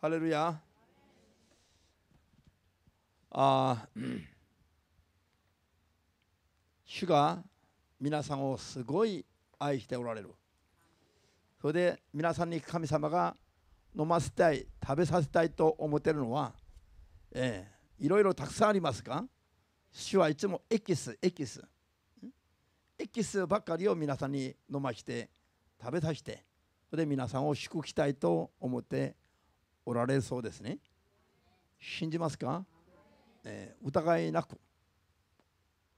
할렐루야아주み皆さんをすごい愛しておられる。それで皆さんに神様が飲ませたい、食べさせたいと思ってるのは、ええ、いろいろたくさんありますが、主はいつもエキス、エキス。エキスばかりを皆さんに飲まして、食べさせて、それで皆さんを祝きたいと思っておられそうですね信じますか、えー、疑いなく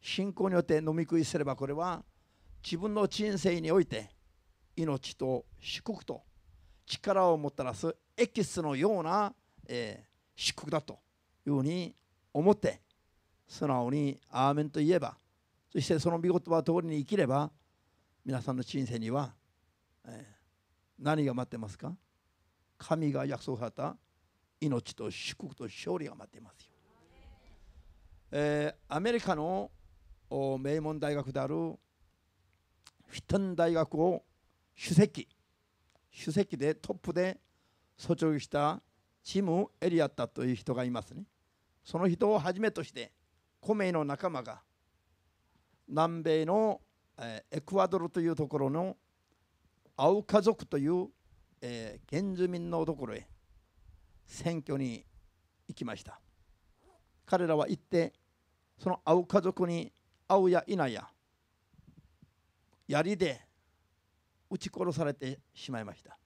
信仰によって飲み食いすればこれは自分の人生において命と祝福と力をもたらすエキスのような、えー、祝福だというふうに思って素直に「アーメン」と言えばそしてその見言葉通りに生きれば皆さんの人生には、えー、何が待ってますか神が約束された命と祝福と勝利が待っていますよ、えー、アメリカの名門大学であるフィットン大学を首席首席でトップで卒業したチム・エリアッタという人がいますねその人をはじめとしてコメの仲間が南米のエクアドルというところのアウカ族というえー、原住民のところへ選挙に行きました彼らは行ってその会う家族に会うや否や槍で撃ち殺されてしまいました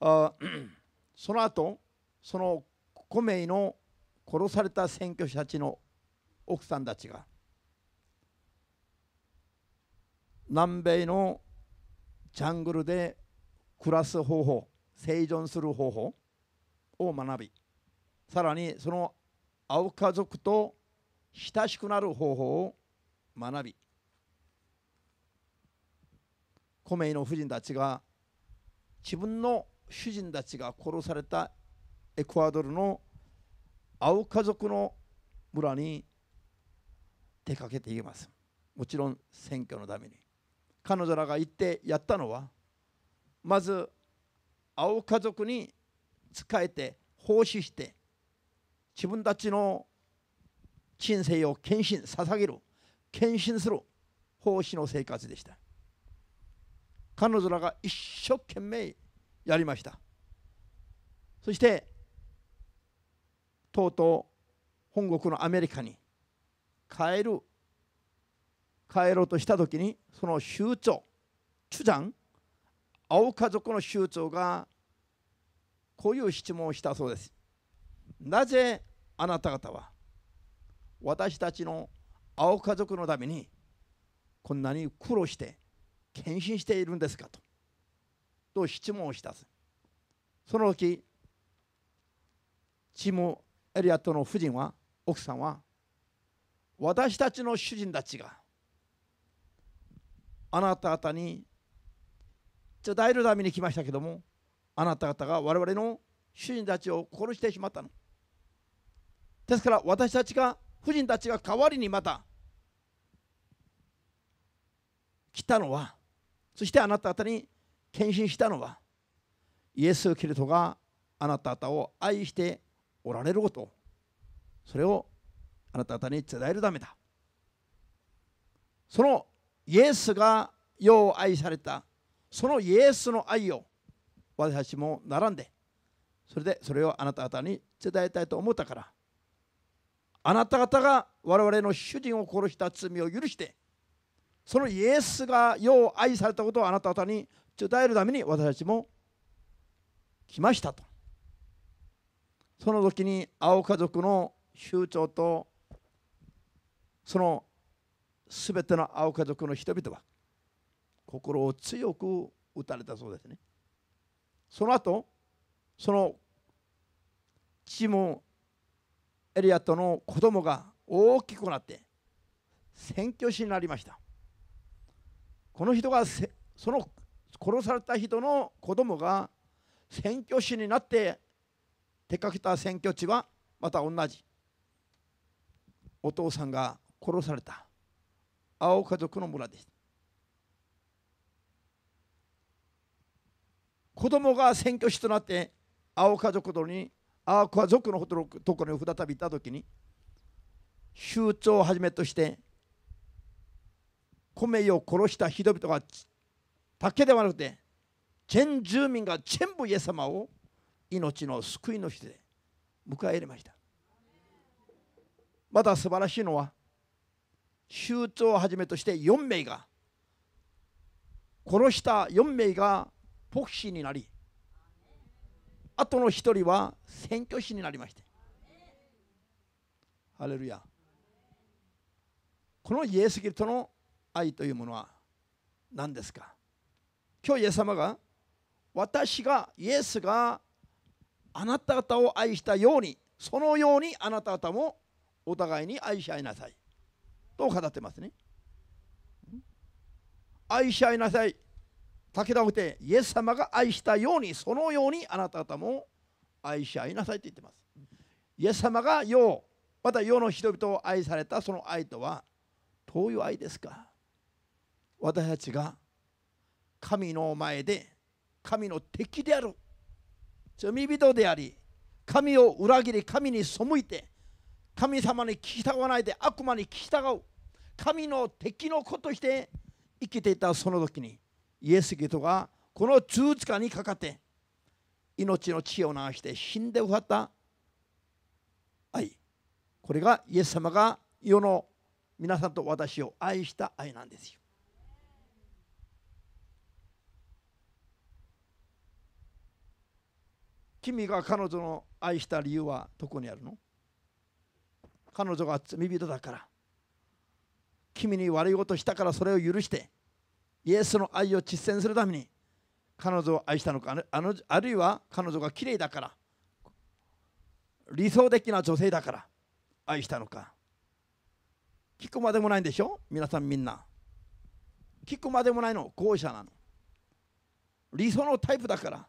あ その後その5名の殺された選挙者たちの奥さんたちが南米のジャングルで暮らす方法生存する方法を学びさらにその青家族と親しくなる方法を学びコメイの夫人たちが自分の主人たちが殺されたエクアドルの青家族の村に出かけていきますもちろん選挙のために彼女らが行ってやったのはまず青家族に仕えて奉仕して自分たちの人生を献身捧げる献身する奉仕の生活でした彼女らが一生懸命やりましたそしてとうとう本国のアメリカに帰る帰ろうとした時にその酋長チュン青家族の酋長がこういう質問をしたそうですなぜあなた方は私たちの青家族のためにこんなに苦労して献身しているんですかとと質問をしたその時チム・エリアットの夫人は奥さんは私たちの主人たちがあなた方にちょ大のために来ましたけどもあなた方が我々の主人たちを殺してしまったのですから私たちが夫人たちが代わりにまた来たのはそしてあなた方に献身したのはイエス・キリストがあなた方を愛しておられることそれをあなた方に伝えるためだそのイエスがよう愛されたそのイエスの愛を私たちも並んでそれでそれをあなた方に伝えたいと思ったからあなた方が我々の主人を殺した罪を許してそのイエスがよう愛されたことをあなた方に伝えるために私たちも来ましたとその時に青家族の酋長とその全ての青家族の人々は心を強く打たれたそうですね。その後その父もエリアとの子供が大きくなって宣教師になりました。この人がその殺された人の子供が宣教師になって出かけた宣教地はまた同じお父さんが殺された青家族の村です子供が選挙師となって青家族とに青家族のところに再びいた時に州長をはじめとして米を殺した人々がだけではなくて全住民が全部イエス様を命の救いの人で迎え入れましたまた素晴らしいのは手術をはじめとして4名が殺した4名が牧師になりあとの1人は選挙師になりましてハレルヤこのイエス・キリストの愛というものは何ですか今日イエス様が私がイエスがあなた方を愛したようにそのようにあなた方もお互いに愛し合いなさいと語ってますね愛し合いなさい武田をてイエス様が愛したようにそのようにあなた方も愛し合いなさいと言ってますイエス様が世また世の人々を愛されたその愛とはどういう愛ですか私たちが神の前で神の敵である罪人であり神を裏切り神に背いて神様に聞きたがわないで悪魔に聞きたがう神の敵の子として生きていたその時にイエス・キリストがこの十字架にかかって命の血を流して死んで終わった愛これがイエス様が世の皆さんと私を愛した愛なんですよ君が彼女の愛した理由はどこにあるの彼女が罪人だから君に悪いことしたからそれを許してイエスの愛を実践するために彼女を愛したのかあのあるいは彼女が綺麗だから理想的な女性だから愛したのか聞くまでもないんでしょ皆さんみんな聞くまでもないの後者なの理想のタイプだから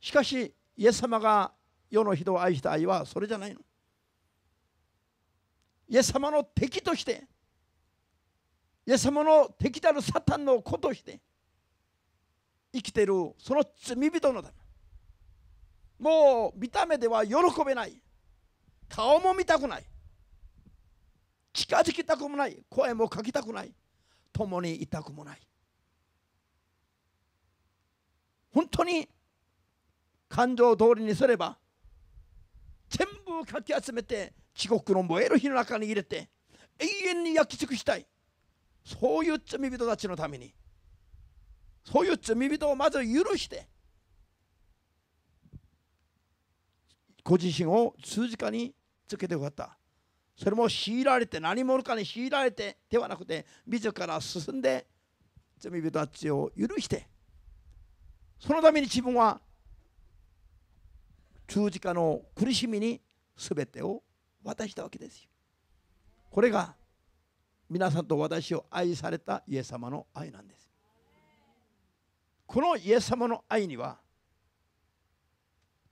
しかしイエス様が世の人を愛した愛はそれじゃないのイエス様の敵としてイエス様の敵たるサタンの子として生きているその罪人のためもう見た目では喜べない顔も見たくない近づきたくもない声もかきたくない共にいたくもない本当に感情通りにすれば全部をかき集めて地獄の燃える火の中に入れて永遠に焼き尽くしたいそういう罪人たちのためにそういう罪人をまず許してご自身を数字化につけてよかったそれも強いられて何者かに強いられてではなくて自ら進んで罪人たちを許してそのために自分は十字架の苦しみに全てを渡したわけですよ。これが皆さんと私を愛されたイエス様の愛なんです。このイエス様の愛には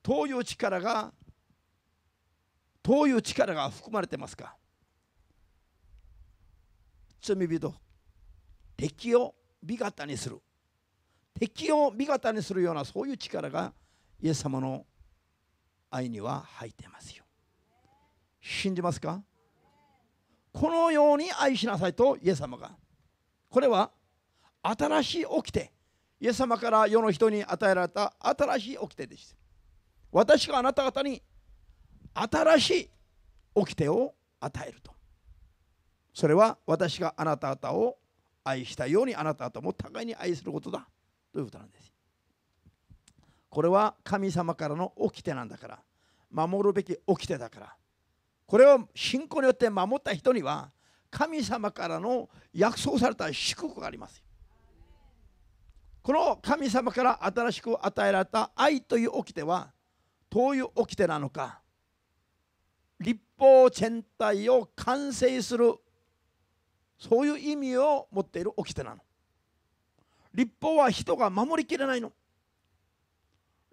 どういう力がどういう力が含まれてますか罪人敵を味方にする敵を味方にするようなそういう力がイエス様の愛には入ってますよ信じますかこのように愛しなさいとイエス様がこれは新しいきて、イエス様から世の人に与えられた新しい掟です私があなた方に新しい掟を与えるとそれは私があなた方を愛したようにあなた方も互いに愛することだということなんですこれは神様からの掟なんだから守るべき掟だからこれを信仰によって守った人には神様からの約束された祝福がありますこの神様から新しく与えられた愛という掟はどういう掟なのか立法全体を完成するそういう意味を持っている掟なの立法は人が守りきれないの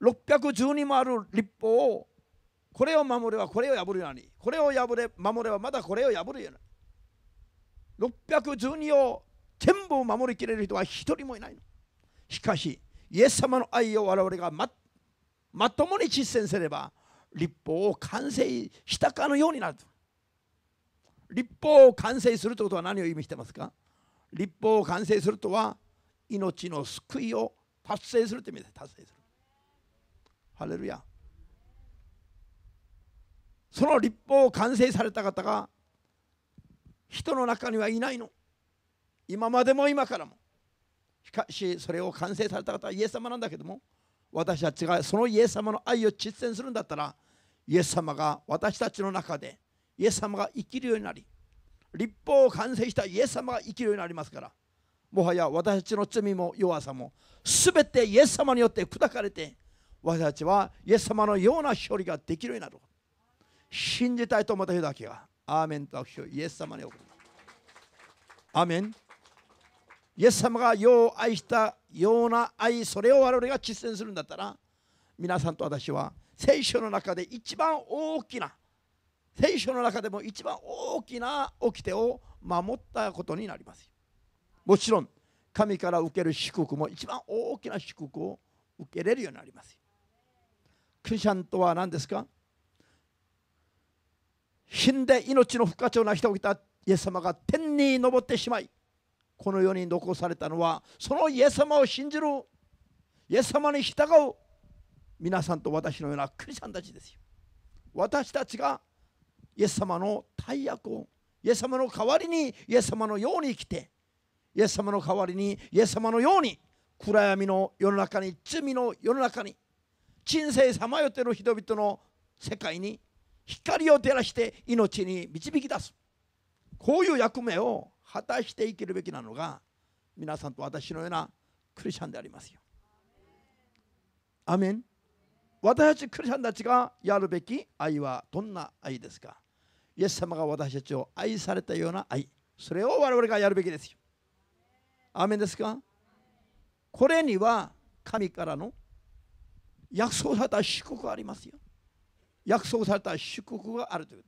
612もある立法をこれを守ればこれを破るようにこれを破れ守ればまだこれを破るように612を全部守りきれる人は一人もいないのしかしイエス様の愛を我々がままともに実践すれば立法を完成したかのようになる立法を完成するということは何を意味してますか立法を完成するとは命の救いを達成するという意味で達成するハレルヤその立法を完成された方が人の中にはいないの今までも今からもしかしそれを完成された方はイエス様なんだけども私たちがそのイエス様の愛を実践するんだったらイエス様が私たちの中でイエス様が生きるようになり立法を完成したイエス様が生きるようになりますからもはや私たちの罪も弱さも全てイエス様によって砕かれて私たちはイエス様のような処理ができるようになる信じたいと思った人だけがアーメンと拍手イエス様に送るアーメンイエス様がよう愛したような愛それを我々が実践するんだったら皆さんと私は聖書の中で一番大きな聖書の中でも一番大きな掟を守ったことになりますもちろん神から受ける祝福も一番大きな祝福を受けれるようになりますクリスチャンとは何ですか死んで命の不可調な人を起たイエス様が天に昇ってしまいこの世に残されたのはそのイエス様を信じるイエス様に従う皆さんと私のようなクリスチャンたちですよ私たちがイエス様の大役をイエス様の代わりにイエス様のように生きてイエス様の代わりにイエス様のように暗闇の世の中に罪の世の中に人生さまよってる人々の世界に光を照らして命に導き出すこういう役目を果たして生きるべきなのが皆さんと私のようなクリスチャンでありますよ。アメン私たちクリスチャンたちがやるべき愛はどんな愛ですかイエス様が私たちを愛されたような愛それを我々がやるべきですよ。アメンですかこれには神からの約束された祝福がありますよ約束された祝福があるという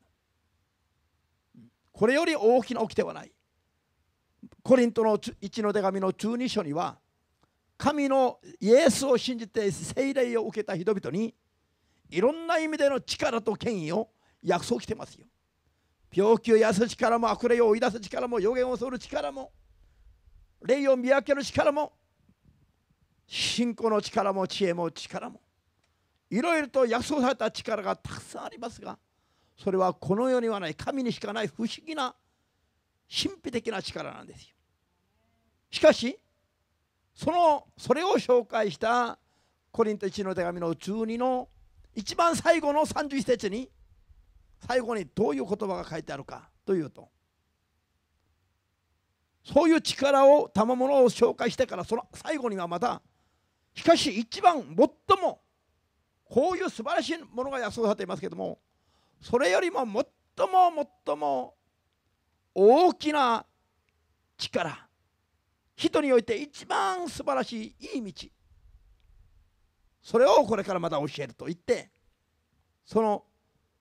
これより大きな起きてはないコリントの1の手紙の12章には神のイエスを信じて聖霊を受けた人々にいろんな意味での力と権威を約束してますよ病気を癒す力も悪霊を追い出す力も予言をする力も霊を見分ける力も信仰の力も知恵も力もいろいろと約束された力がたくさんありますがそれはこの世にはない神にしかない不思議な神秘的な力なんですよしかしそのそれを紹介したコリントチの手紙の12の一番最後の31節に最後にどういう言葉が書いてあるかというとそういう力を賜物を紹介してからその最後にはまたしかし一番最もこういう素晴らしいものが安束されていますけどもそれよりも最も最も大きな力人において一番素晴らしいいい道それをこれからまた教えると言ってその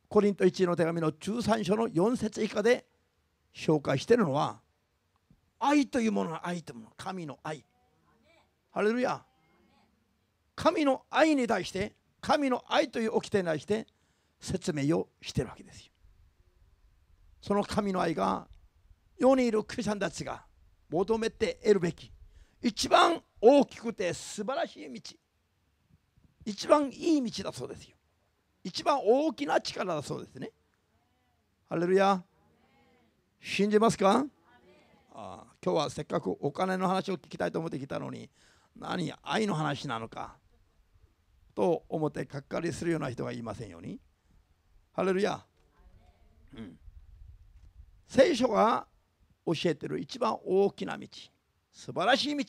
コリント1の手紙の13章の4節以下で紹介しているのは愛というものの愛というもの神の愛ハレルヤ神の愛に対して神の愛という掟に対して説明をしてるわけですよ。その神の愛が世にいるクリスチャンたちが求めて得るべき一番大きくて素晴らしい道一番いい道だそうですよ。一番大きな力だそうですね。ハレルヤ。信じますかあ今日はせっかくお金の話を聞きたいと思ってきたのに何愛の話なのかと思ってがっかりするような人がいませんように。ハレルヤ。うん、聖書が教えてる一番大きな道、素晴らしい道、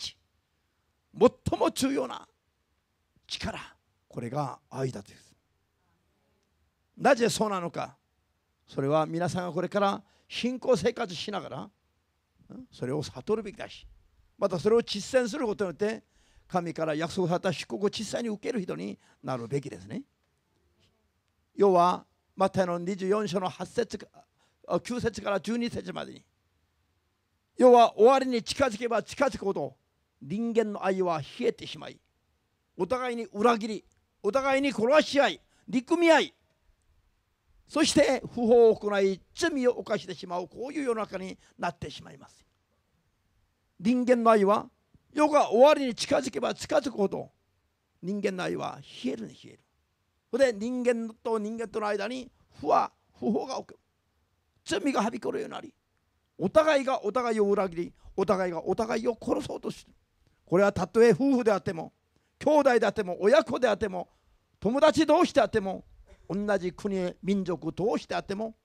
最も重要な力、これが愛だです。なぜそうなのか、それは皆さんがこれから信仰生活しながら、それを悟るべきだし、またそれを実践することによって、神から約束された祝福を実際に受ける人になるべきですね。要は、マタイの24章の8節か9節から12節までに。要は、終わりに近づけば近づくほど、人間の愛は冷えてしまい、お互いに裏切り、お互いに殺し合い、憎み合い、そして不法を行い、罪を犯してしまう、こういう世の中になってしまいます。人間の愛は世が終わりに近づけば近づくほど人間の愛は冷えるに冷える。それで人間と人間との間に不和、不法が起きる。罪がはびこるようになり、お互いがお互いを裏切り、お互いがお互いを殺そうとする。これはたとえ夫婦であっても、兄弟であっても、親子であっても、友達同士であっても、同じ国、民族同士であっても、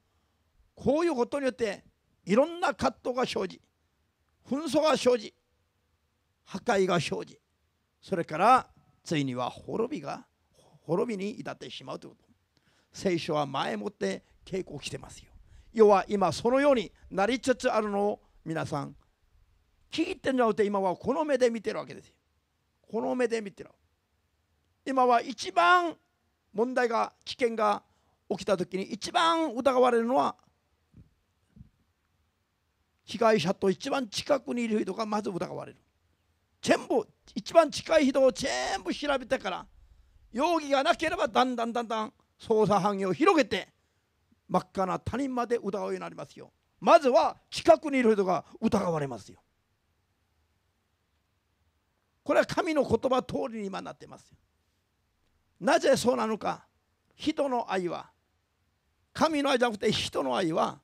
こういうことによっていろんな葛藤が生じ、紛争が生じ、破壊が生じそれからついには滅びが滅びに至ってしまうということ聖書は前もって警告してますよ要は今そのようになりつつあるのを皆さん聞いてんじゃなくて今はこの目で見てるわけですよこの目で見てる今は一番問題が危険が起きた時に一番疑われるのは被害者と一番近くにいる人がまず疑われる全部一番近い人を全部調べてから容疑がなければだんだんだんだん捜査範囲を広げて真っ赤な他人まで疑うようになりますよまずは近くにいる人が疑われますよこれは神の言葉通りに今なってますよなぜそうなのか人の愛は神の愛じゃなくて人の愛は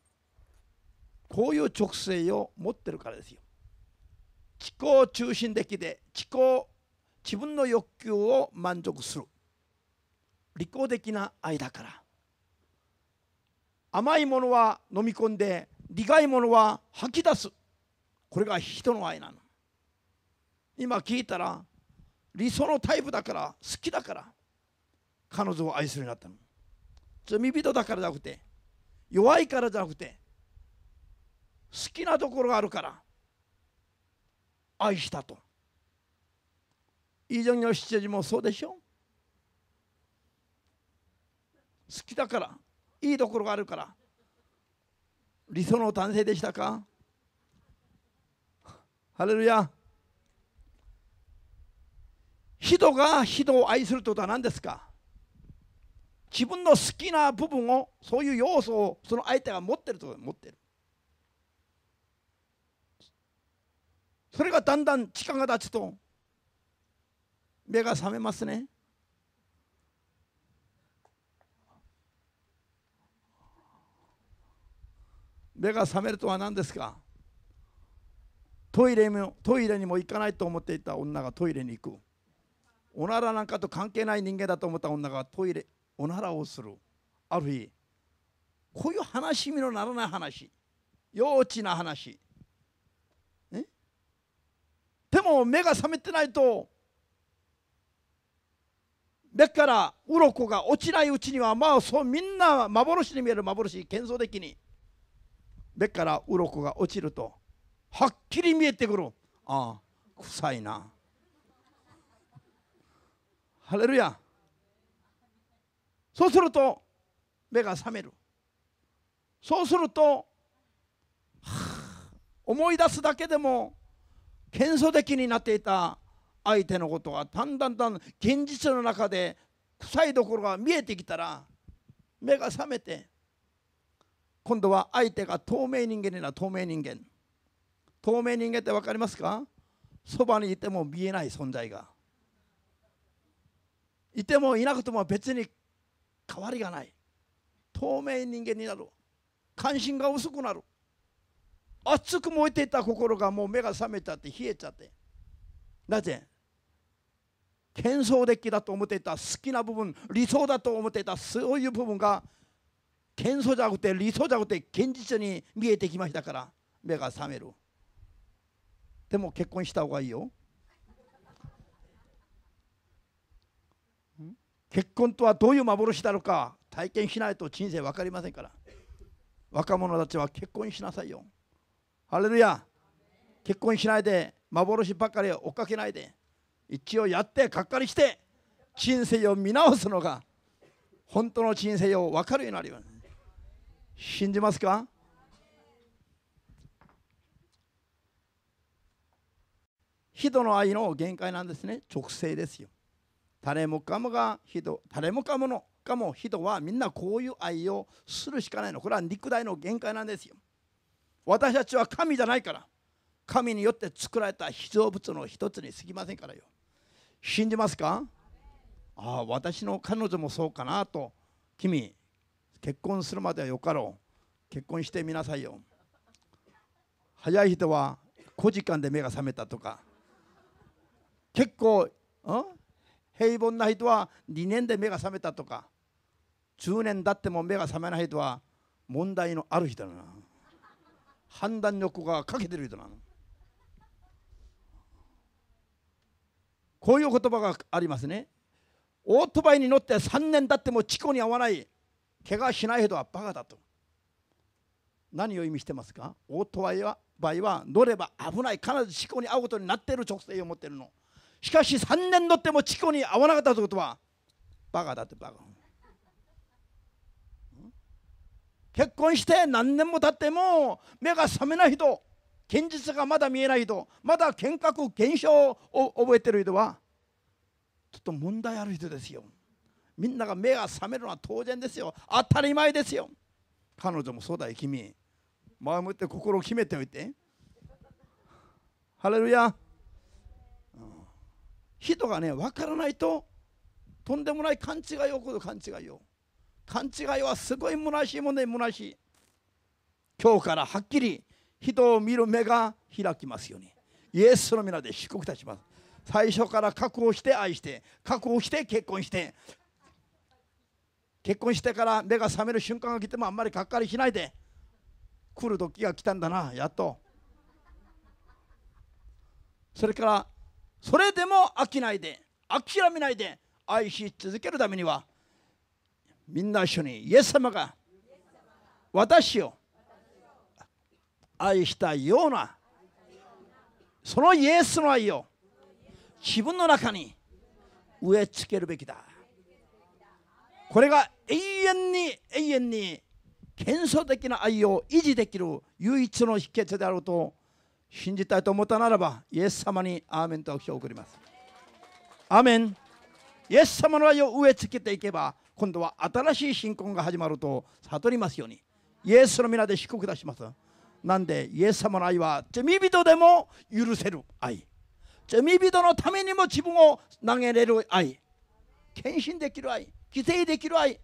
こういう直性を持ってるからですよ気候中心的で気候自分の欲求を満足する利己的な愛だから甘いものは飲み込んで苦いものは吐き出すこれが人の愛なの今聞いたら理想のタイプだから好きだから彼女を愛するようになったの罪人だからじゃなくて弱いからじゃなくて好きなところがあるから愛したとイ・ジョンヨ七時もそうでしょ好きだからいいところがあるから理想の男性でしたかハレルヤ人が人を愛するということは何ですか自分の好きな部分をそういう要素をその相手が持ってると思ってるそれがだんだん時間が経つと目が覚めますね。目が覚めるとは何ですかトイレもトイレにも行かないと思っていた女がトイレに行くおならなんかと関係ない人間だと思った女がトイレおならをするある日こういう話身のならない話幼稚な話でも目が覚めてないと目から鱗が落ちないうちにはまあそうみんな幻に見える幻幻想的に目から鱗が落ちるとはっきり見えてくるああ臭いなハレルヤそうすると目が覚めるそうすると、はあ、思い出すだけでも謙遜的になっていた相手のことがだんだんだん現実の中で臭いところが見えてきたら目が覚めて今度は相手が透明人間にな透明人間透明人間って分かりますかそばにいても見えない存在がいてもいなくても別に変わりがない透明人間になる関心が薄くなる熱く燃えていた心がもう目が覚めちゃって冷えちゃってなぜ喧騒デッキだと思っていた好きな部分理想だと思っていたそういう部分が喧騒じゃなくて理想じゃなくて現実に見えてきましたから目が覚めるでも結婚した方がいいよ結婚とはどういう幻だろうか体験しないと人生分かりませんから若者たちは結婚しなさいよハレルヤ結婚しないで幻ばっかり追っかけないで一応やってがっかりして人生を見直すのが本当の人生を分かるようになるよ、ね、信じますか人の愛の限界なんですね直性ですよ誰もかもが人誰もかものかも人はみんなこういう愛をするしかないのこれは肉体の限界なんですよ私たちは神じゃないから神によって作られた被造物の一つに過ぎませんからよ信じますかああ私の彼女もそうかなと君結婚するまではよかろう結婚してみなさいよ早い人は5時間で目が覚めたとか結構平凡な人は2年で目が覚めたとか10年経っても目が覚めない人は問題のある人だな断力が欠けてる人なのこういう言葉がありますね。オートバイに乗って3年経っても事故に遭わない、怪我しない人はバカだと。何を意味してますかオートバイは場合は乗れば危ない、必ず事故に遭うことになっている直性を持っているの。しかし3年乗っても事故に遭わなかったということはバカだってバカ。結婚して何年も経っても目が覚めない人現実がまだ見えない人まだ幻覚現象を覚えてる人はちょっと問題ある人ですよみんなが目が覚めるのは当然ですよ当たり前ですよ彼女もそうだよ君前もって心を決めておいてハレルヤ、うん、人がね分からないととんでもない勘違いを起こる勘違いを勘違いはすごい虚しいもんね虚しい今日からはっきり人を見る目が開きますようにイエスの皆で祝福いたします最初から覚悟して愛して覚悟して結婚して結婚してから目が覚める瞬間が来てもあんまりがっかりしないで来る時が来たんだなやっとそれからそれでも飽きないで諦めないで愛し続けるためにはみんな一緒にイエス様が私を愛したようなそのイエスの愛を自分の中に植え付けるべきだこれが永遠に永遠に幻想的な愛を維持できる唯一の秘訣であると信じたいと思ったならばイエス様にアーメンとを送りますアーメンイエス様の愛を植え付けていけば今度は新しい信仰が始まると悟りますようにイエスの皆で祝福出しますなんでイエス様の愛は罪人でも許せる愛罪人のためにも自分を投げれる愛献身できる愛犠牲できる愛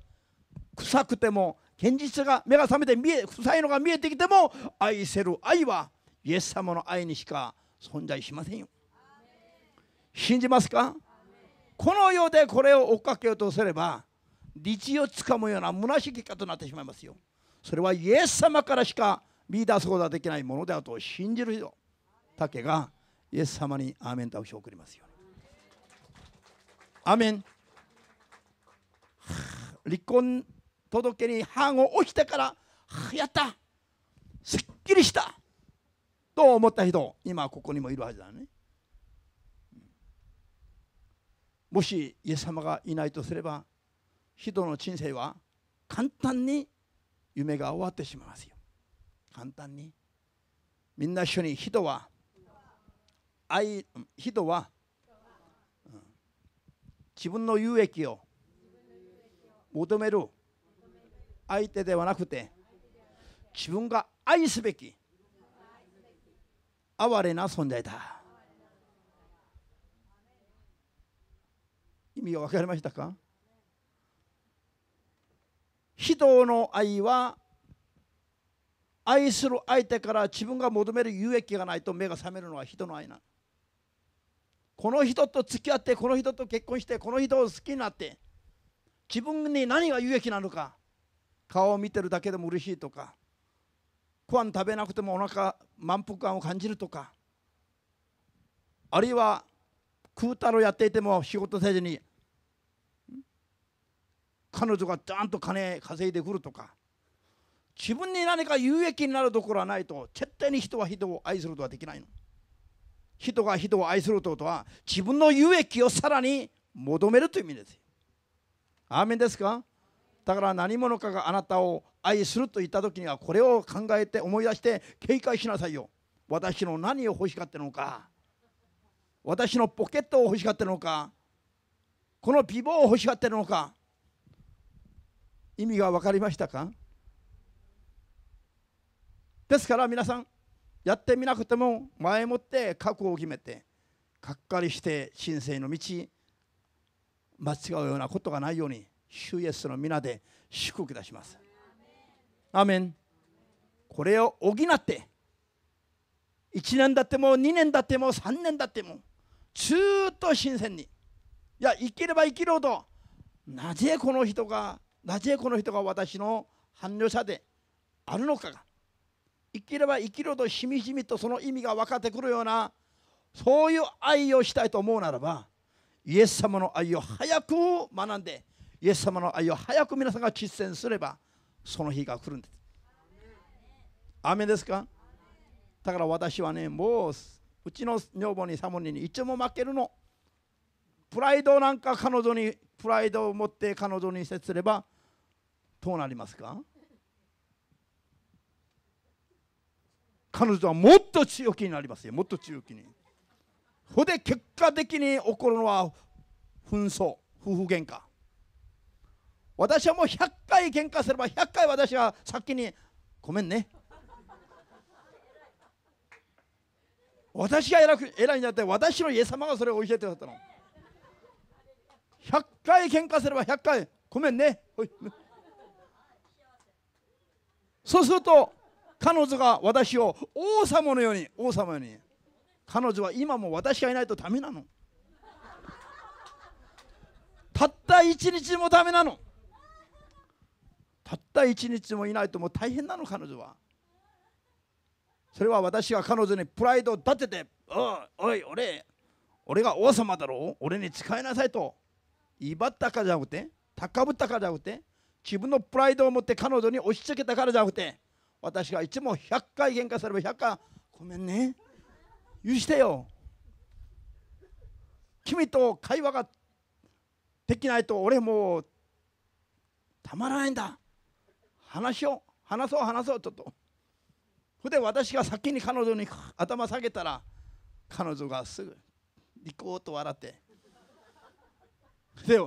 臭くても現実が目が覚めて見え臭いのが見えてきても愛せる愛はイエス様の愛にしか存在しませんよ信じますかこの世でこれを追っかけようとすれば理地をつかむような虚しい結果となってしまいますよそれはイエス様からしか見出すことができないものであると信じる人だけがイエス様にアーメンと拍手を送りますよアーメン離婚届に判を押してからやったすっきりしたと思った人今ここにもいるはずだねもしイエス様がいないとすれば人の人生は簡単に夢が終わってしまいますよ簡単にみんな一緒に人は愛人は、うん、自分の有益を求める相手ではなくて自分が愛すべき哀れな存在だ意味が分かりましたか人の愛は愛する相手から自分が求める有益がないと目が覚めるのは人の愛なこの人と付き合ってこの人と結婚してこの人を好きになって自分に何が有益なのか顔を見てるだけでも嬉しいとかご飯食べなくてもお腹満腹感を感じるとかあるいは空太郎やっていても仕事せずに彼女がちゃんと金稼いでくるとか自分に何か有益になるところはないと絶対に人は人を愛することはできないの人が人を愛することは自分の有益をさらに求めるという意味ですアーメンですかだから何者かがあなたを愛すると言った時にはこれを考えて思い出して警戒しなさいよ私の何を欲しがってるのか私のポケットを欲しがってるのかこの美貌を欲しがってるのか意味が分かりましたかですから皆さんやってみなくても前もって覚悟を決めてがっかりして神聖の道間違うようなことがないように主イエスの皆で祝福いたします。アメンこれを補って1年だっても2年だっても3年だってもずっと新鮮にいや生きれば生きるほどなぜこの人がなぜこの人が私の伴侶者であるのかが生きれば生きるとしみじみとその意味が分かってくるようなそういう愛をしたいと思うならばイエス様の愛を早く学んでイエス様の愛を早く皆さんが実践すればその日が来るんです。雨ですかだから私はねもううちの女房にサモニにいつも負けるの。プライドなんか彼女にプライドを持って彼女に接すればどうなりますか彼女はもっと強気になりますよもっと強気にほで結果的に起こるのは紛争夫婦喧嘩私はもう100回喧嘩すれば100回私は先にごめんね私が偉く偉いんだって私の家様がそれを教えてくったの100回喧嘩すれば100回ごめんねそうすると彼女が私を王様のように王様のように彼女は今も私がいないとダメなのたった一日もダメなのたった一日もいないともう大変なの彼女はそれは私が彼女にプライドを立てて「おいおい俺俺が王様だろう俺に誓いなさい」と威張ったかじゃなくて高ぶったからじゃなくて自分のプライドを持って彼女に押し付けたからじゃなくて私がいつも100回喧嘩すれば100回ごめんね許してよ君と会話ができないと俺もうたまらないんだ話を話そう話そうちょっとそれで私が先に彼女に頭下げたら彼女がすぐ行こうと笑ってで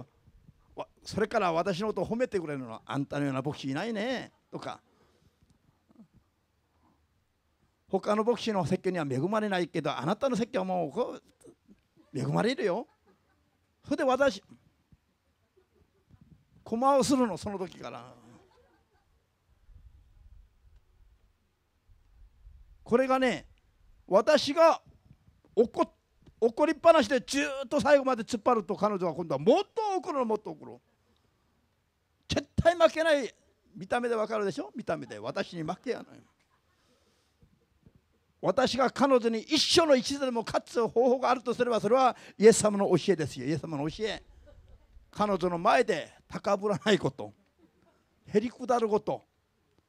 それから私のことを褒めてくれるのはあんたのような牧師いないねとか他の牧師の説教には恵まれないけどあなたの説教はもう恵まれるよそれで私駒をするのその時からこれがね私が怒っ怒りっぱなしでずっと最後まで突っ張ると彼女は今度はもっと怒るのもっと怒る絶対負けない見た目でわかるでしょ見た目で私に負けやない私が彼女に一生の一度でも勝つ方法があるとすればそれはイエス様の教えですよイエス様の教え彼女の前で高ぶらないことへりくだること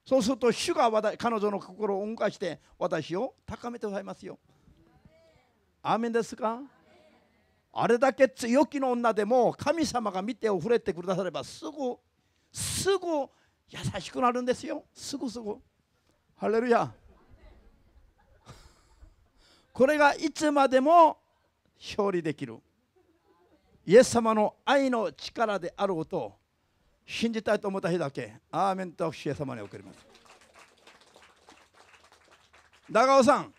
そうすると主が彼女の心を動かして私を高めてくださいますよアーメンですかあれだけ強気の女でも神様が見てお触れてくださればすぐすぐ優しくなるんですよすぐすぐハレルヤ これがいつまでも勝利できるイエス様の愛の力であることを信じたいと思った日だけアーメンと主イエ様に送ります長尾さん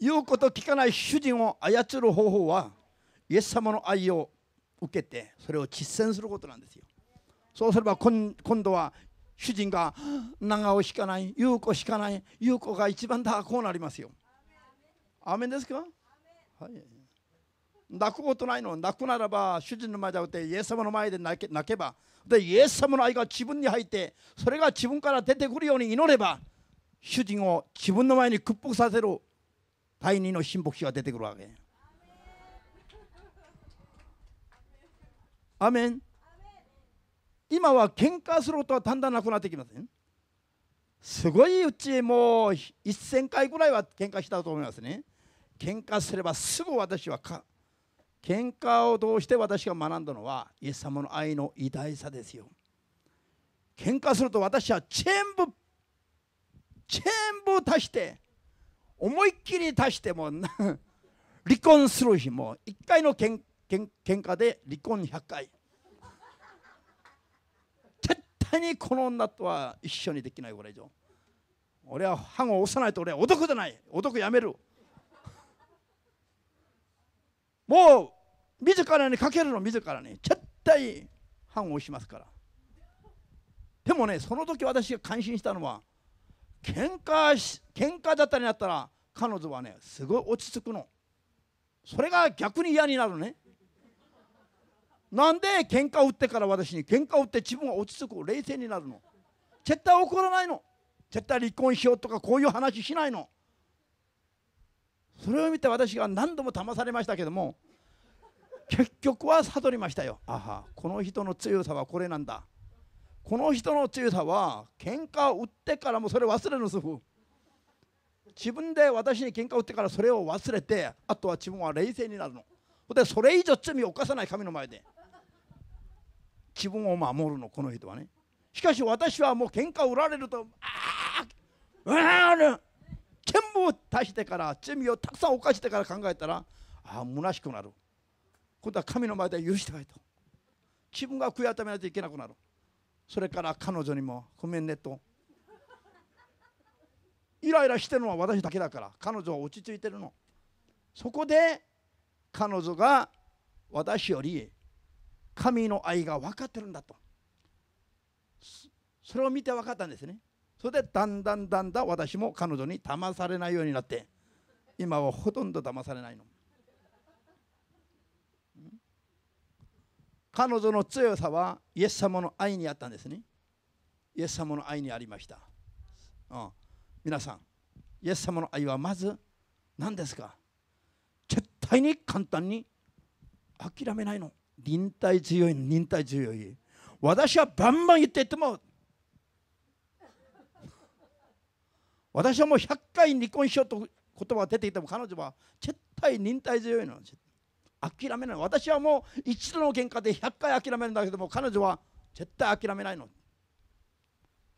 言うこと聞かない主人を操る方法はイエス様の愛を受けてそれを実践することなんですよそうすれば今度は主人が長を引かない優子引かない優子が一番だこうなりますよアメンですかはい泣くことないの泣くならば主人の前でてイエス様の前で泣け泣けばでイエス様の愛が自分に入ってそれが自分から出てくるように祈れば主人を自分の前に屈服させる第二の神牧師が出てくるわけアメン今は喧嘩することはだんだんなくなってきませんすごいうちもう1000回ぐらいは喧嘩したと思いますね喧嘩すればすぐ私はか喧嘩を通して私が学んだのはイエス様の愛の偉大さですよ喧嘩すると私は全部全部足して思いっきり出しても 離婚する日も1回のけんけん喧嘩で離婚100回絶対にこの女とは一緒にできないこれ以上俺は判を押さないと俺はお得じゃないお得やめるもう自らにかけるの自らに絶対判を押しますからでもねその時私が感心したのは喧嘩し喧嘩だったりなったら彼女はねすごい落ち着くのそれが逆に嫌になるねなんで喧嘩売ってから私に喧嘩売って自分は落ち着く冷静になるの絶対怒らないの絶対離婚しようとかこういう話しないのそれを見て私が何度も騙されましたけども結局は悟りましたよああこの人の強さはこれなんだこの人の強さは喧嘩を売ってからもそれ忘れるんです自分で私に喧嘩を売ってからそれを忘れてあとは自分は冷静になるのでそれ以上罪を犯さない神の前で自分を守るのこの人はねしかし私はもう喧嘩を売られるとあああ全部を足してから罪をたくさん犯してから考えたらああ虚しくなる今度は神の前で許してないと自分が悔い改めないといけなくなるそれから彼女にも「ごめんね」とイライラしてるのは私だけだから彼女は落ち着いてるのそこで彼女が私より神の愛が分かってるんだとそれを見て分かったんですねそれでだんだんだんだん私も彼女に騙されないようになって今はほとんど騙されないの彼女の強さはイエス様の愛にあったんですねイエス様の愛にありました、うん、皆さんイエス様の愛はまず何ですか絶対に簡単に諦めないの忍耐強い忍耐強い私はバンバン言ってても私はもう100回離婚しようと言葉が出てきても彼女は絶対忍耐強いの諦めない私はもう一度の喧嘩で100回諦めるんだけども彼女は絶対諦めないの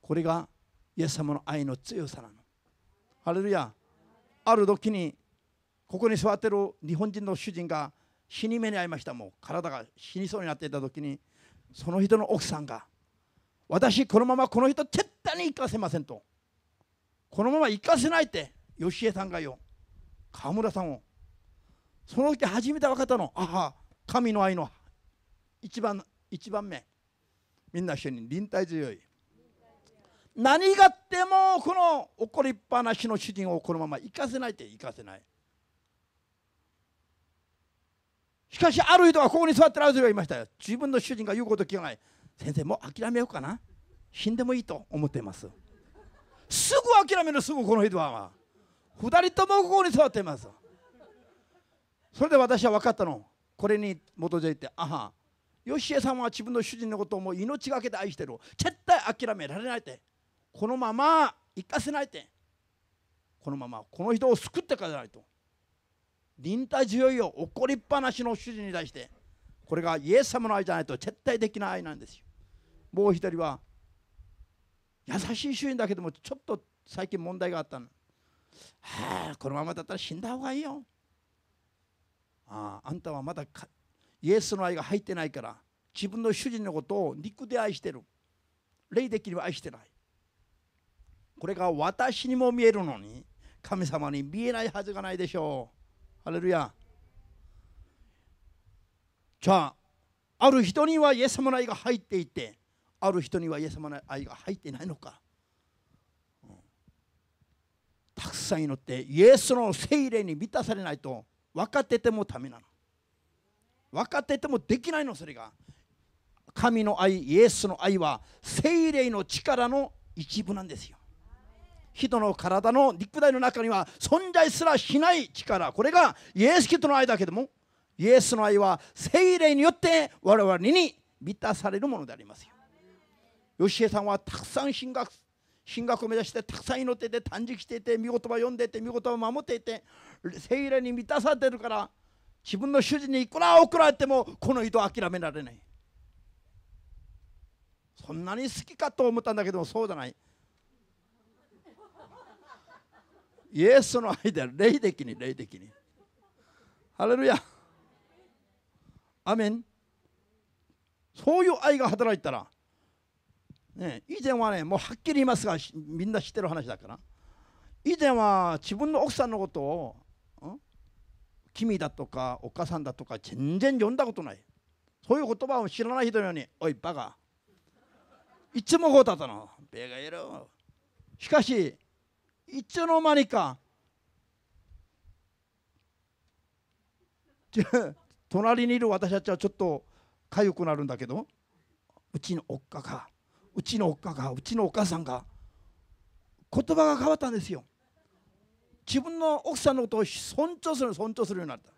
これがイエス様の愛の強さなのハレルヤある時にここに座ってる日本人の主人が死に目に遭いましたもう体が死にそうになっていた時にその人の奥さんが私このままこの人絶対に行かせませんとこのまま行かせないって吉江さんがよ川村さんをその時初めて分かったのああ神の愛の一番一番目みんな一緒に臨体強い何があってもこの怒りっぱなしの主人をこのまま生かせないって生かせないしかしある人はここに座ってる人がいましたよ自分の主人が言うこと聞かない先生もう諦めようかな死んでもいいと思っていますすぐ諦めるすぐこの人は2人ともここに座っていますそれで私は分かったのこれに基づいてあは吉江さんは自分の主人のことをもう命がけで愛してる絶対諦められないってこのまま生かせないってこのままこの人を救ってじゃないと忍耐強いよ怒りっぱなしの主人に対してこれがイエス様の愛じゃないと絶対できない愛なんですよもう一人は優しい主人だけでもちょっと最近問題があったのはあこのままだったら死んだ方がいいよああんたはまだイエスの愛が入ってないから自分の主人のことを肉で愛してる霊的には愛してないこれが私にも見えるのに神様に見えないはずがないでしょうハレルヤじゃあある人にはイエス様の愛が入っていてある人にはイエス様の愛が入っていないのか、うん、たくさん祈ってイエスの精霊に満たされないと分かっててもダメなの分かっててもできないのそれが神の愛イエスの愛は精霊の力の一部なんですよ人の体の肉体の中には存在すらしない力これがイエス・キリストの愛だけどもイエスの愛は精霊によって我々に満たされるものでありますよ。しえさんはたくさん進学進学を目指してたくさん祈ってて断食してて見言葉読んでて見言葉守っていて聖霊に満たされてるから自分の主人にいくら怒られてもこの人は諦められないそんなに好きかと思ったんだけどもそうじゃないイエスの愛で霊的に霊的にハレルヤアメンそういう愛が働いたら以前はねもうはっきり言いますがみんな知ってる話だから以前は自分の奥さんのことを「君だ」とか「お母さんだ」とか全然読んだことないそういう言葉を知らない人のように「おいバカ」いつもこうだったの「ベガエロ」しかしいつの間にか隣にいる私たちはちょっと痒くなるんだけどうちのおっかがうちのおっかがうちのお母さんが言葉が変わったんですよ自分の奥さんのことを尊重する尊重するようになった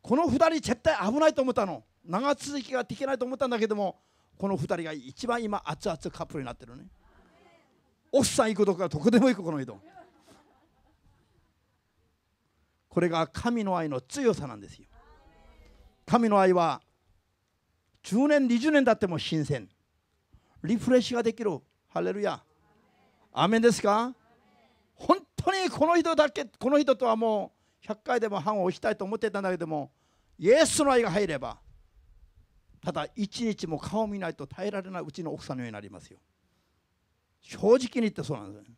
この2人絶対危ないと思ったの長続きができないと思ったんだけどもこの2人が一番今熱々カップルになってるね奥さん行くとかどこでも行くこの人これが神の愛の強さなんですよ神の愛は10年20年経っても新鮮リフレッシュができるハレルヤアメンですか本当にこの人だけこの人とはもう100回でも半を押したいと思ってたんだけどもイエスの愛が入ればただ一日も顔を見ないと耐えられないうちの奥さんのようになりますよ正直に言ってそうなんですね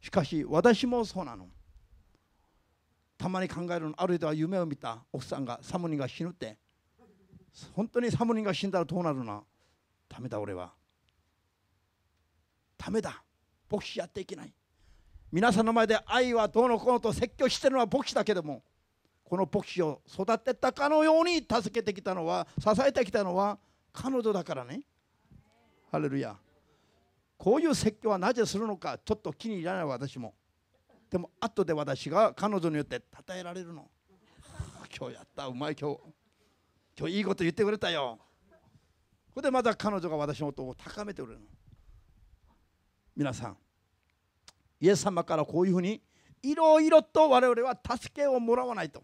しかし私もそうなのたまに考えるのある人は夢を見た奥さんがサムニが死ぬって本当にサムリンが死んだらどうなるなダメだ俺はダメだ牧師やっていけない皆さんの前で愛はどうのこうのと説教してるのは牧師だけどもこの牧師を育てたかのように助けてきたのは支えてきたのは彼女だからねハレルヤこういう説教はなぜするのかちょっと気に入らない私もでも後で私が彼女によって称えられるの今日やったうまい今日今日いいこと言ってくれたよこれでまた彼女が私のことを高めてくれる皆さんイエス様からこういうふうにいろいろと我々は助けをもらわないと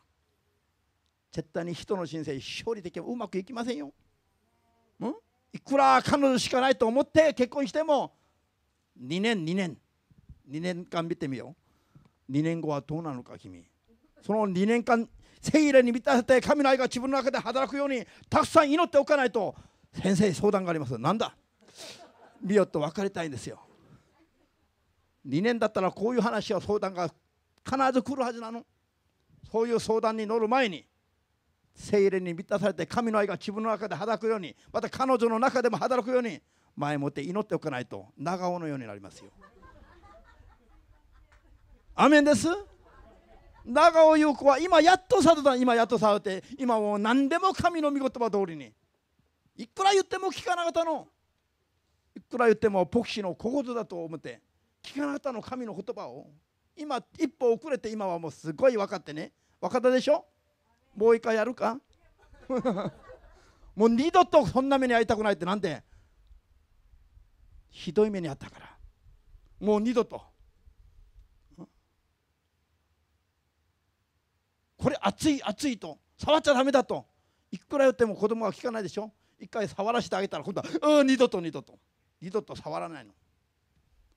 絶対に人の人生勝利的にうまくいきませんよ、ん、いくら彼女しかないと思って結婚しても2年2年2年間見てみよう2年後はどうなのか君その2年間聖霊に満たせて神の愛が自分の中で働くようにたくさん祈っておかないと先生相談がありますなんだリオと別れたいんですよ2年だったらこういう話は相談が必ず来るはずなのそういう相談に乗る前に精霊に満たされて神の愛が自分の中で働くようにまた彼女の中でも働くように前もって祈っておかないと長尾のようになりますよ。アメンです長尾優子は今やっとさと今やっとされて今もう何でも神の御言葉通りにいくら言っても聞かなかったのいくら言っても牧師の小言だと思って聞かなかったの神の言葉を今一歩遅れて今はもうすごい分かってね分かったでしょもう一回やるか もう二度とそんな目に遭いたくないってなんでひどい目に遭ったからもう二度とこれ熱い熱いと触っちゃだめだといくら言っても子供は聞かないでしょ一回触らせてあげたら今度はうん二度と二度と二度と触らない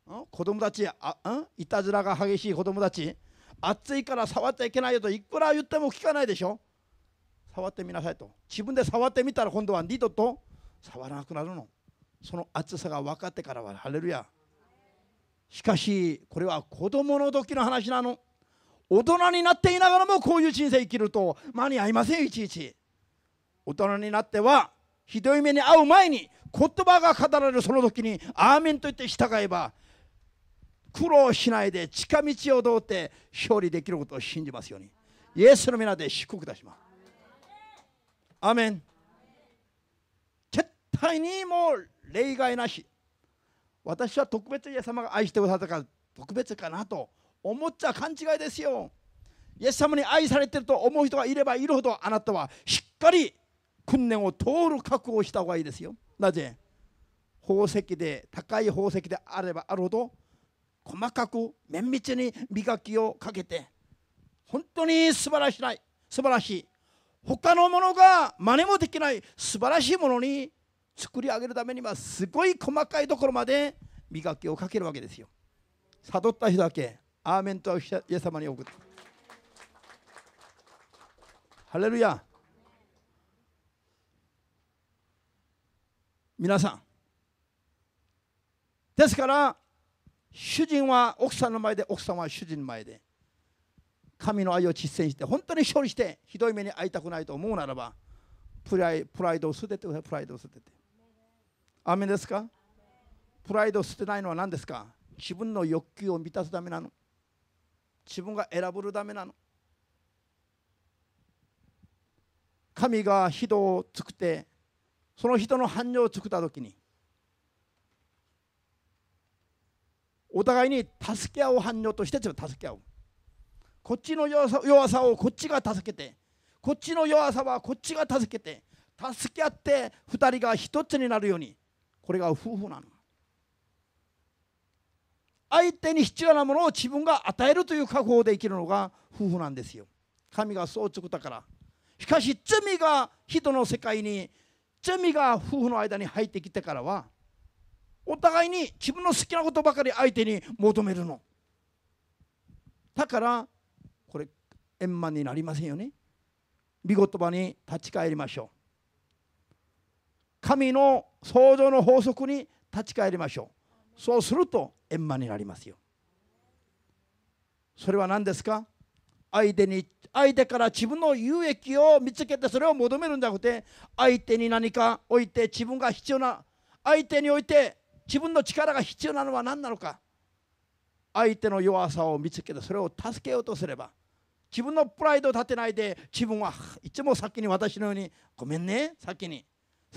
の子供たちあんいたずらが激しい子供たち熱いから触っちゃいけないよといくら言っても聞かないでしょ触ってみなさいと自分で触ってみたら今度は二度と触らなくなるのその熱さが分かってからはハレルヤしかしこれは子供の時の話なの大人になっていながらもこういう人生生きると間に合いませんいちいち大人になってはひどい目に遭う前に言葉が語られるその時にアーメンと言って従えば苦労しないで近道を通って勝利できることを信じますようにイエスの皆で祝福いたしますアメン絶対にもう例外なし私は特別イエス様が愛してくださったから特別かなと思っちゃ勘違いですよイエス様に愛されてると思う人がいればいるほどあなたはしっかり訓練を通る覚悟をした方がいいですよなぜ宝石で高い宝石であればあるほど細かく綿密に磨きをかけて本当に素晴らしい素晴らしい他のものが真似もできない素晴らしいものに作り上げるためにはすごい細かいところまで磨きをかけるわけですよ。悟った人だけアーメンとイエス様に送るハレルヤ皆さんですから主人は奥さんの前で奥さんは主人の前で神の愛を実践して本当に勝利してひどい目に遭いたくないと思うならばプライプライドを捨ててくださいプライドを捨ててアーメンですかプライドを捨てないのは何ですか自分の欲求を満たすためなの自分が選ぶるためなの神が人を作ってその人の繁盛を作った時にお互いに助け合う繁盛として助け合うこっちの弱さ弱さをこっちが助けてこっちの弱さはこっちが助けて助け合って2人が1つになるようにこれが夫婦なの相手に必要なものを自分が与えるという覚悟で生きるのが夫婦なんですよ神がそう作ったからしかし罪が人の世界に罪が夫婦の間に入ってきてからはお互いに自分の好きなことばかり相手に求めるのだからこれ円満になりませんよね見言葉に立ち返りましょう神の創造の法則に立ち返りましょうそうすると円満になりますよそれは何ですか相手に相手から自分の有益を見つけてそれを求めるんじゃなくて相手に何か置いて自分が必要な相手において自分の力が必要なのは何なのか相手の弱さを見つけてそれを助けようとすれば自分のプライドを立てないで自分はいつも先に私のようにごめんね先に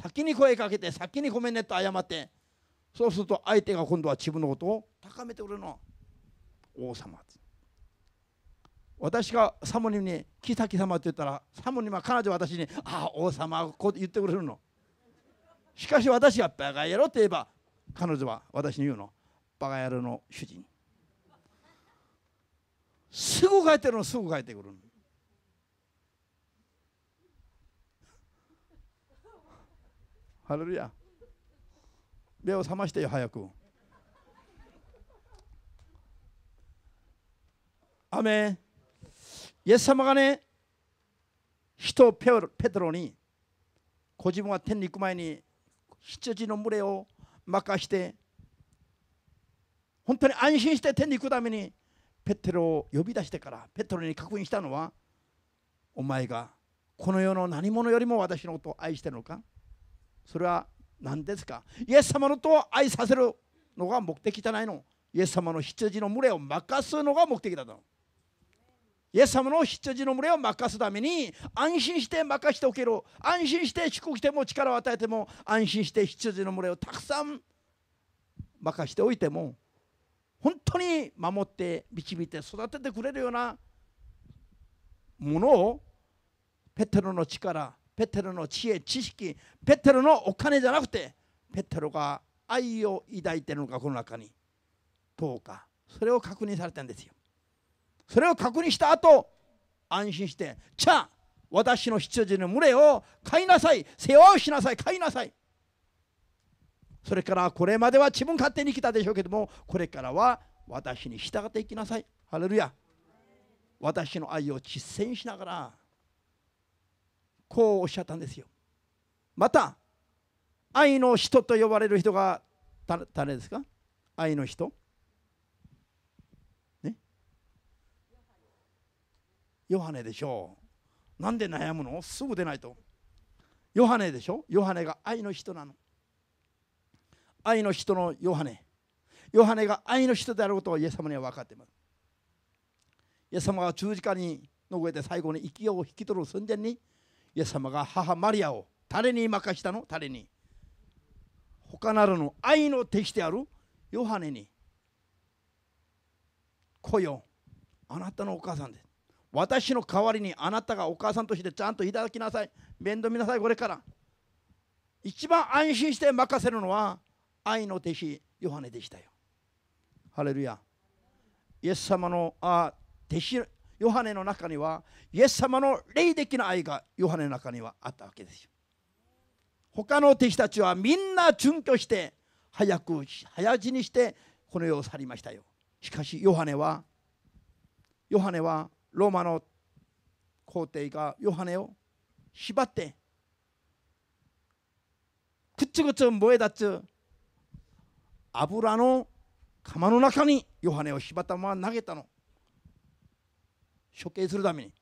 先に声かけて先にごめんねと謝ってそうすると相手が今度は自分のことを高めてくれるの王様私がサモニに「キタキ様」って言ったらサモニは彼女は私に「ああ王様」こう言ってくれるのしかし私は「バカ野郎」って言えば彼女は私に言うの「バカ野郎の主人」すぐ帰ってるのすぐ帰ってくるのハレルヤ目を覚ましてよ早くアメイエス様がね人ペペトロにご自分は天に行く前に羊の群れを任して本当に安心して天に行くためにペテロを呼び出してからペテロに確認したのはお前がこの世の何者よりも私のことを愛してるのかそれは何ですかイエス様のと愛させるのが目的じゃないのイエス様の羊の群れを任すのが目的だと。イエス様の羊の群れを任すために安心して任しておける安心して祝福しても力を与えても安心して羊の群れをたくさん任しておいても本当に守って導いて育ててくれるようなものをペテロの力ペテロの知恵知識ペテロのお金じゃなくてペテロが愛を抱いてるのかこの中にどうかそれを確認されたんですよそれを確認した後安心してじゃあ私の羊の群れを飼いなさい世話をしなさい飼いなさいそれからこれまでは自分勝手に来たでしょうけどもこれからは私に従っていきなさいハレルヤ私の愛を実践しながらこうおっしゃったんですよまた愛の人と呼ばれる人が誰ですか愛の人ねヨハネでしょうなんで悩むのすぐ出ないとヨハネでしょヨハネが愛の人なの愛の人のヨハネヨハネが愛の人であることをイエス様には分かっていますイエス様が十字架にの上で最後に息を引き取る寸前にイエス様が母マリアを誰に任したの誰に他ならぬ愛の敵であるヨハネに来よあなたのお母さんです私の代わりにあなたがお母さんとしてちゃんといただきなさい面倒見なさいこれから一番安心して任せるのは愛の弟子ヨハネでしたよハレルヤイエス様のあ弟子ヨハネの中にはイエス様の霊的な愛がヨハネの中にはあったわけですよ他の弟子たちはみんな準拠して早く早死にしてこの世を去りましたよしかしヨハネはヨハネはローマの皇帝がヨハネを縛ってくっつくつ燃え立つ油の釜の中にヨハネを縛ったまま投げたの処刑するために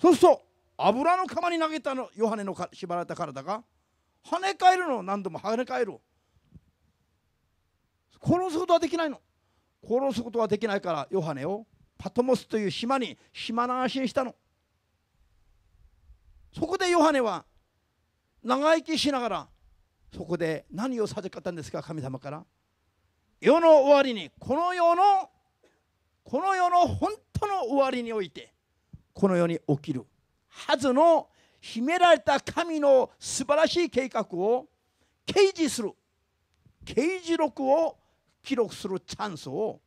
そうすると油の釜に投げたのヨハネの縛られた体が跳ね返るの何度も跳ね返る殺すことはできないの殺すことはできないからヨハネをパトモスという島に島流しにしたのそこでヨハネは長生きしながらそこで何を授かったんですか神様から世の終わりにこの世のこの世の本その終わりにおいてこの世に起きるはずの秘められた神の素晴らしい計画を掲示する掲示録を記録するチャンスを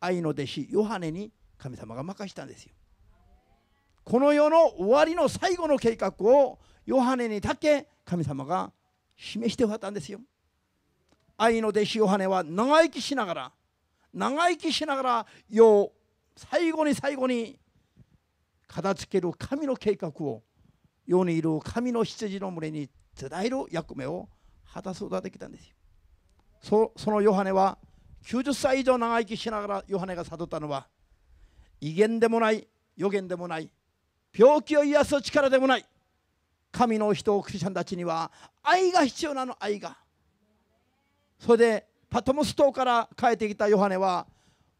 愛の弟子ヨハネに神様が任したんですよ。この世の終わりの最後の計画をヨハネにだけ神様が示しておったんですよ。愛の弟子ヨハネは長生きしながら長生きしながら世を最後に最後に片付ける神の計画を世にいる神の羊の群れに伝える役目を果たすことができたんですそそのヨハネは90歳以上長生きしながらヨハネが悟ったのは威厳でもない予言でもない病気を癒す力でもない神の人クリスチャンたちには愛が必要なの愛がそれでパトモス島から帰ってきたヨハネは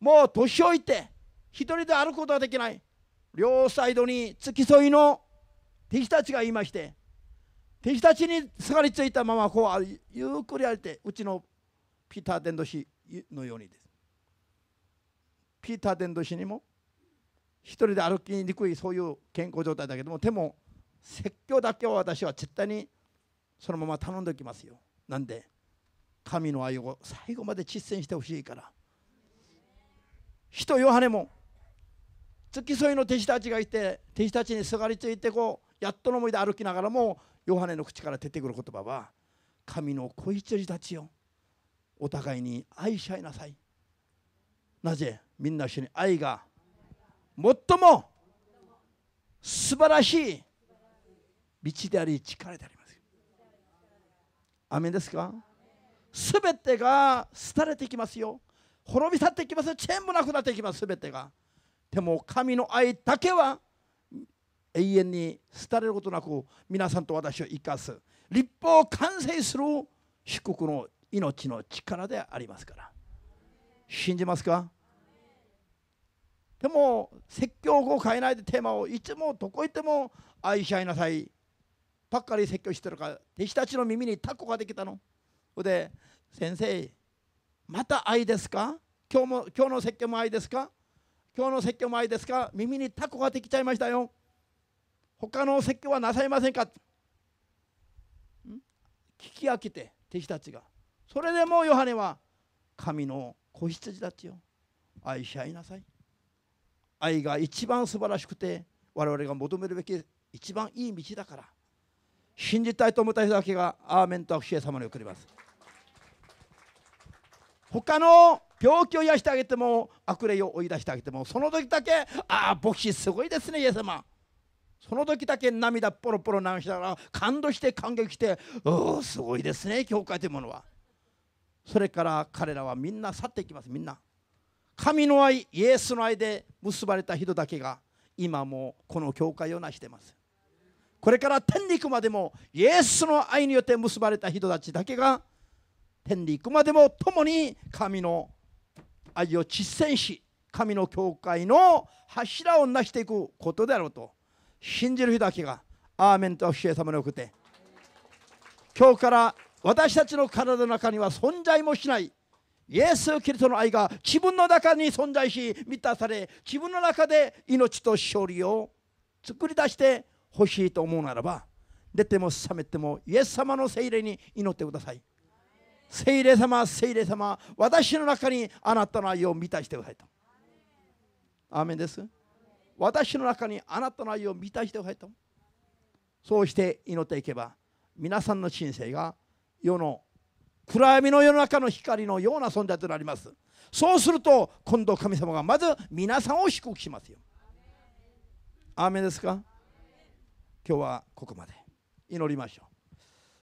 もう年老いて一人で歩くことはできない両サイドに付き添いの敵たちがいまして敵たちにすがりついたままこうゆっくり歩いてうちのピーター・伝道師のようにですピーター・伝道師にも一人で歩きにくいそういう健康状態だけどもでも説教だけは私は絶対にそのまま頼んでおきますよなんで神の愛を最後まで実践してほしいから人ヨハネも付き添いの弟子たちがいて弟子たちにすがりついてこうやっとの思いで歩きながらもヨハネの口から出てくる言葉は「神の子羊たちよお互いに愛し合いなさい」なぜみんな一緒に愛が最も素晴らしい道であり力であります。アメですかすべてが廃れていきますよ。滅び去っていきますよ全部なくなっていきます、すべてが。でも神の愛だけは永遠に廃れることなく皆さんと私を生かす立法を完成する祝福の命の力でありますから信じますかでも説教を変えないでテーマをいつもどこ行っても愛し合いなさいばっかり説教してるから弟子たちの耳にタコができたので先生また愛ですか今日も今日の説教も愛ですか今日の説教もあれですか耳にタコができちゃいましたよ他の説教はなさいませんか聞き飽きて弟子たちがそれでもヨハネは神の子羊たちよ愛し合いなさい愛が一番素晴らしくて我々が求めるべき一番いい道だから信じたいと思った人だけがアーメンと握シへ様に送ります他の病気を癒してあげても悪霊を追い出してあげてもその時だけ「ああ牧師すごいですねイエス様」その時だけ涙ポロポロ流しながら感動して感激して「うおすごいですね教会というものは」それから彼らはみんな去っていきますみんな神の愛イエスの愛で結ばれた人だけが今もこの教会を成してますこれから天に行くまでもイエスの愛によって結ばれた人たちだけが天に行くまでも共に神の愛を実践し神の教会の柱を成していくことであろうと信じる人だけがアーメンと教え様に送って今日から私たちの体の中には存在もしないイエス・キリストの愛が自分の中に存在し満たされ自分の中で命と勝利を作り出してほしいと思うならば出ても覚めてもイエス様の精霊に祈ってください。聖霊様聖霊様私の中にあなたの愛を満たしてくださいとアーメンです私の中にあなたの愛を満たしてくださいとそうして祈っていけば皆さんの人生が世の暗闇の世の中の光のような存在となりますそうすると今度神様がまず皆さんを祝福しますよアーメンですか今日はここまで祈りましょう